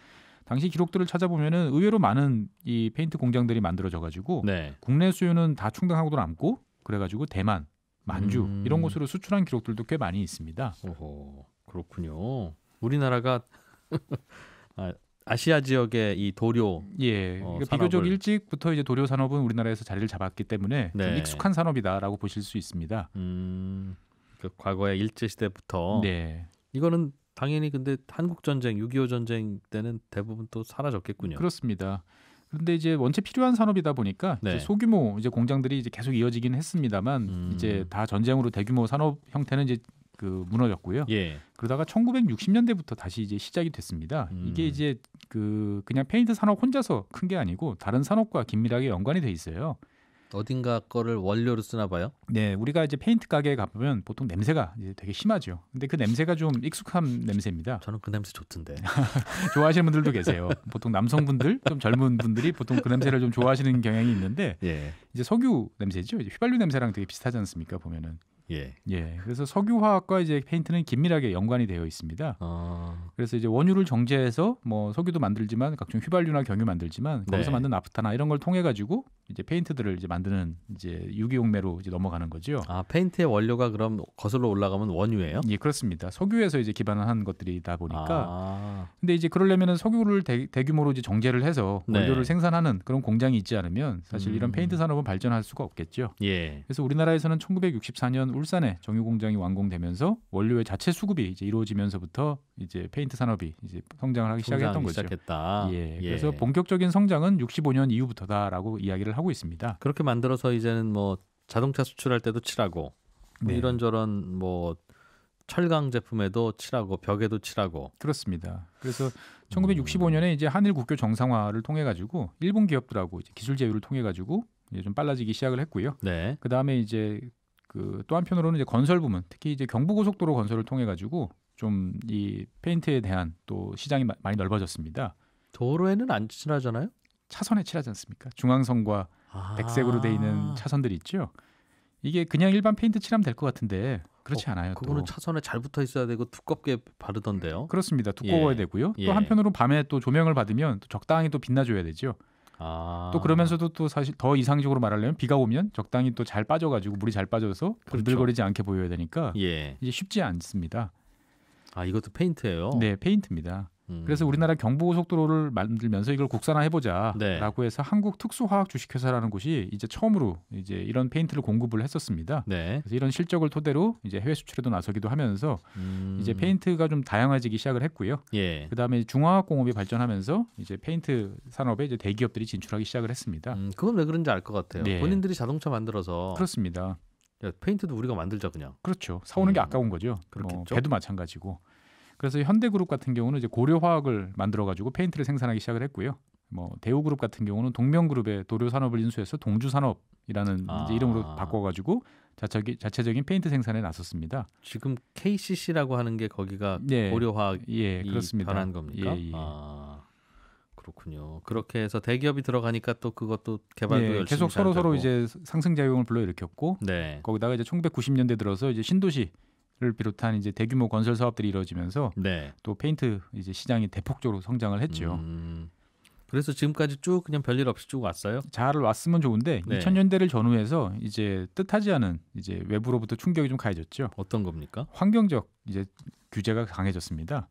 당시 기록들을 찾아보면은 의외로 많은 이 페인트 공장들이 만들어져 가지고 네. 국내 수요는 다 충당하고도 남고 그래가지고 대만, 만주 음. 이런 곳으로 수출한 기록들도 꽤 많이 있습니다. 오호, 그렇군요. 우리나라가 아, 아시아 지역의 이 도료 예 어, 그러니까 비교적 일찍부터 이제 도료 산업은 우리나라에서 자리를 잡았기 때문에 네. 좀 익숙한 산업이다라고 보실 수 있습니다. 음, 그 과거의 일제 시대부터 네. 이거는 당연히 근데 한국 전쟁, 6.25 전쟁 때는 대부분 또 사라졌겠군요. 그렇습니다. 그런데 이제 원체 필요한 산업이다 보니까 네. 이제 소규모 이제 공장들이 이제 계속 이어지긴 했습니다만 음. 이제 다 전쟁으로 대규모 산업 형태는 이제 그 무너졌고요. 예. 그러다가 1960년대부터 다시 이제 시작이 됐습니다. 음. 이게 이제 그 그냥 페인트 산업 혼자서 큰 게 아니고 다른 산업과 긴밀하게 연관이 돼 있어요. 어딘가 거를 원료로 쓰나 봐요. 네, 우리가 이제 페인트 가게에 가보면 보통 냄새가 이제 되게 심하죠. 근데 그 냄새가 좀 익숙한 냄새입니다. 저는 그 냄새 좋던데. 좋아하시는 분들도 계세요. 보통 남성분들, 좀 젊은 분들이 보통 그 냄새를 좀 좋아하시는 경향이 있는데 예. 이제 석유 냄새죠. 이제 휘발유 냄새랑 되게 비슷하지 않습니까? 보면은 예. 예. 그래서 석유화학과 이제 페인트는 긴밀하게 연관이 되어 있습니다. 아. 그래서 이제 원유를 정제해서 뭐 석유도 만들지만 각종 휘발유나 경유 만들지만 거기서 네. 만든 나프타나 이런 걸 통해 가지고 이제 페인트들을 이제 만드는 이제 유기용매로 이제 넘어가는 거죠. 아 페인트의 원료가 그럼 거슬러 올라가면 원유예요? 예 그렇습니다. 석유에서 이제 기반을 한 것들이다 보니까. 아. 근데 이제 그러려면 석유를 대, 규모로 이제 정제를 해서 네. 원료를 생산하는 그런 공장이 있지 않으면 사실 음. 이런 페인트 산업은 발전할 수가 없겠죠. 예. 그래서 우리나라에서는 1964년 울산에 정유 공장이 완공되면서 원료의 자체 수급이 이제 이루어지면서부터 이제 페인트 산업이 이제 성장을 하기 시작했던 거죠. 시작했다. 예. 예. 그래서 본격적인 성장은 65년 이후부터다라고 이야기를 하고 하고 있습니다. 그렇게 만들어서 이제는 뭐 자동차 수출할 때도 칠하고 뭐 네. 이런저런 뭐 철강 제품에도 칠하고 벽에도 칠하고 그렇습니다. 그래서 1965년에 음. 이제 한일 국교 정상화를 통해 가지고 일본 기업들하고 기술 제휴를 통해 가지고 이제 좀 빨라지기 시작을 했고요. 네. 그다음에 이제 그 또 한편으로는 이제 건설 부문, 특히 이제 경부고속도로 건설을 통해 가지고 좀 이 페인트에 대한 또 시장이 많이 넓어졌습니다. 도로에는 안 칠하잖아요. 차선에 칠하지 않습니까? 중앙선과 백색으로 돼 있는 아. 차선들 있죠. 이게 그냥 일반 페인트 칠하면 될 것 같은데 그렇지 어, 않아요. 그거는 또. 차선에 잘 붙어 있어야 되고 두껍게 바르던데요. 그렇습니다. 두꺼워야 예. 되고요. 또 예. 한편으로 밤에 또 조명을 받으면 또 적당히 또 빛나줘야 되죠. 아. 또 그러면서도 또 사실 더 이상적으로 말하려면 비가 오면 적당히 또 잘 빠져가지고 물이 잘 빠져서 번들거리지 그렇죠. 않게 보여야 되니까 예. 이제 쉽지 않습니다. 아 이것도 페인트예요. 네, 페인트입니다. 음. 그래서 우리나라 경부고속도로를 만들면서 이걸 국산화해보자라고 네. 해서 한국 특수화학 주식회사라는 곳이 이제 처음으로 이제 이런 페인트를 공급을 했었습니다. 네. 그래서 이런 실적을 토대로 이제 해외 수출에도 나서기도 하면서 음. 이제 페인트가 좀 다양해지기 시작을 했고요. 예. 그다음에 중화학 공업이 발전하면서 이제 페인트 산업에 이제 대기업들이 진출하기 시작을 했습니다. 음, 그건 왜 그런지 알 것 같아요. 네. 본인들이 자동차 만들어서 그렇습니다. 야, 페인트도 우리가 만들자 그냥. 그렇죠. 사오는 음, 게 아까운 거죠. 뭐 그렇겠죠. 어, 배도 마찬가지고. 그래서 현대그룹 같은 경우는 이제 고려화학을 만들어 가지고 페인트를 생산하기 시작을 했고요. 뭐 대우그룹 같은 경우는 동명그룹의 도료산업을 인수해서 동주산업이라는 아. 이름으로 바꿔가지고 자체 자체적인 페인트 생산에 나섰습니다. 지금 KCC라고 하는 게 거기가 예, 고려화학이 예, 그렇습니다. 변한 겁니까? 예, 예. 아, 그렇군요. 그렇게 해서 대기업이 들어가니까 또 그것도 개발도 예, 열심히 계속 서로 서로 이제 상승 작용을 불러일으켰고 네. 거기다가 이제 1990년대 들어서 이제 신도시 를 비롯한 이제 대규모 건설 사업들이 이루어지면서 네. 또 페인트 이제 시장이 대폭적으로 성장을 했죠. 음. 그래서 지금까지 쭉 그냥 별일 없이 쭉 왔어요. 잘 왔으면 좋은데 네. 2000년대를 전후해서 이제 뜻하지 않은 이제 외부로부터 충격이 좀 가해졌죠. 어떤 겁니까? 환경적 이제 규제가 강해졌습니다.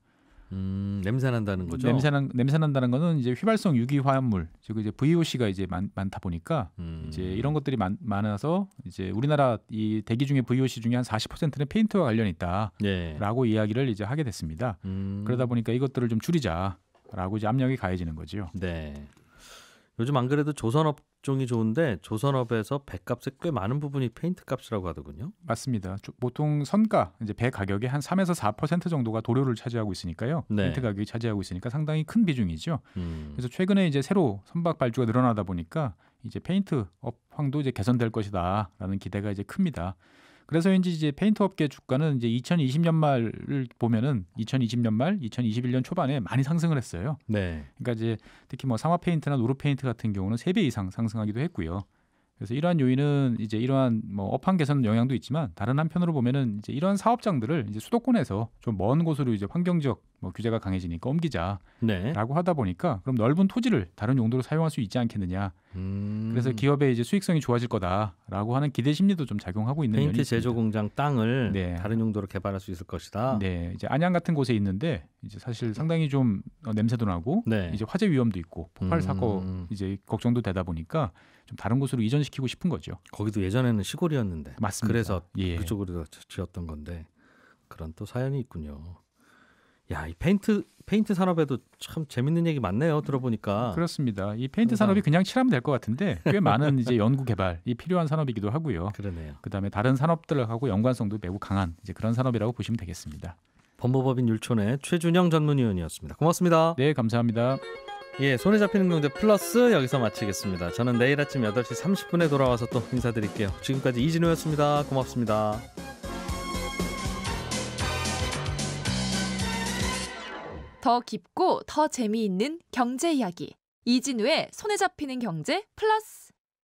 음, 냄새 난다는 거죠. 냄새 난 냄새 난다는 거는 이제 휘발성 유기화합물, 즉 이제 VOC가 이제 많, 다 보니까 음. 이제 이런 것들이 많, 많아서 이제 우리나라 이 대기 중에 VOC 중에 한 40%는 페인트와 관련이 있다라고 예. 네. 이야기를 이제 하게 됐습니다. 음. 그러다 보니까 이것들을 좀 줄이자라고 이제 압력이 가해지는 거죠 네. 요즘 안 그래도 조선업종이 좋은데 조선업에서 배값의 꽤 많은 부분이 페인트 값이라고 하더군요. 맞습니다. 보통 선가 이제 배 가격의 한 3에서 4% 정도가 도료를 차지하고 있으니까요. 네. 페인트 가격이 차지하고 있으니까 상당히 큰 비중이죠. 음. 그래서 최근에 이제 새로 선박 발주가 늘어나다 보니까 이제 페인트 업황도 이제 개선될 것이다라는 기대가 이제 큽니다. 그래서인지 이제 페인트 업계 주가는 이제 2020년 말을 보면은 2020년 말, 2021년 초반에 많이 상승을 했어요. 네. 그러니까 이제 특히 뭐 상화 페인트나 노루 페인트 같은 경우는 3배 이상 상승하기도 했고요. 그래서 이러한 요인은 이제 이러한 뭐 업황 개선 영향도 있지만 다른 한편으로 보면은 이제 이런 사업장들을 이제 수도권에서 좀 먼 곳으로 이제 환경적 뭐 규제가 강해지니까 네. 옮기자라고 네. 하다 보니까 그럼 넓은 토지를 다른 용도로 사용할 수 있지 않겠느냐. 음. 그래서 기업의 이제 수익성이 좋아질 거다라고 하는 기대 심리도 좀 작용하고 있는 페인트 제조 공장 땅을 네. 다른 용도로 개발할 수 있을 것이다. 네, 이제 안양 같은 곳에 있는데 이제 사실 상당히 좀 어, 냄새도 나고 네. 이제 화재 위험도 있고 폭발 음. 사고 음. 이제 걱정도 되다 보니까 좀 다른 곳으로 이전시키고 싶은 거죠. 거기도 예전에는 시골이었는데 맞습니다. 그래서 예. 그쪽으로 지었던 건데 그런 또 사연이 있군요. 야, 이 페인트 페인트 산업에도 참 재밌는 얘기 많네요. 들어보니까 그렇습니다. 이 페인트 항상. 산업이 그냥 칠하면 될 것 같은데 꽤 많은 이제 연구 개발이 필요한 산업이기도 하고요. 그러네요. 그다음에 다른 산업들하고 연관성도 매우 강한 이제 그런 산업이라고 보시면 되겠습니다. 범법법인 율촌의 최준영 전문위원이었습니다. 고맙습니다. 네, 감사합니다. 예, 손에 잡히는 경제 플러스 여기서 마치겠습니다. 저는 내일 아침 8시 30분에 돌아와서 또 인사드릴게요. 지금까지 이진우였습니다. 고맙습니다. 더 깊고 더 재미있는 경제 이야기. 이진우의 손에 잡히는 경제 플러스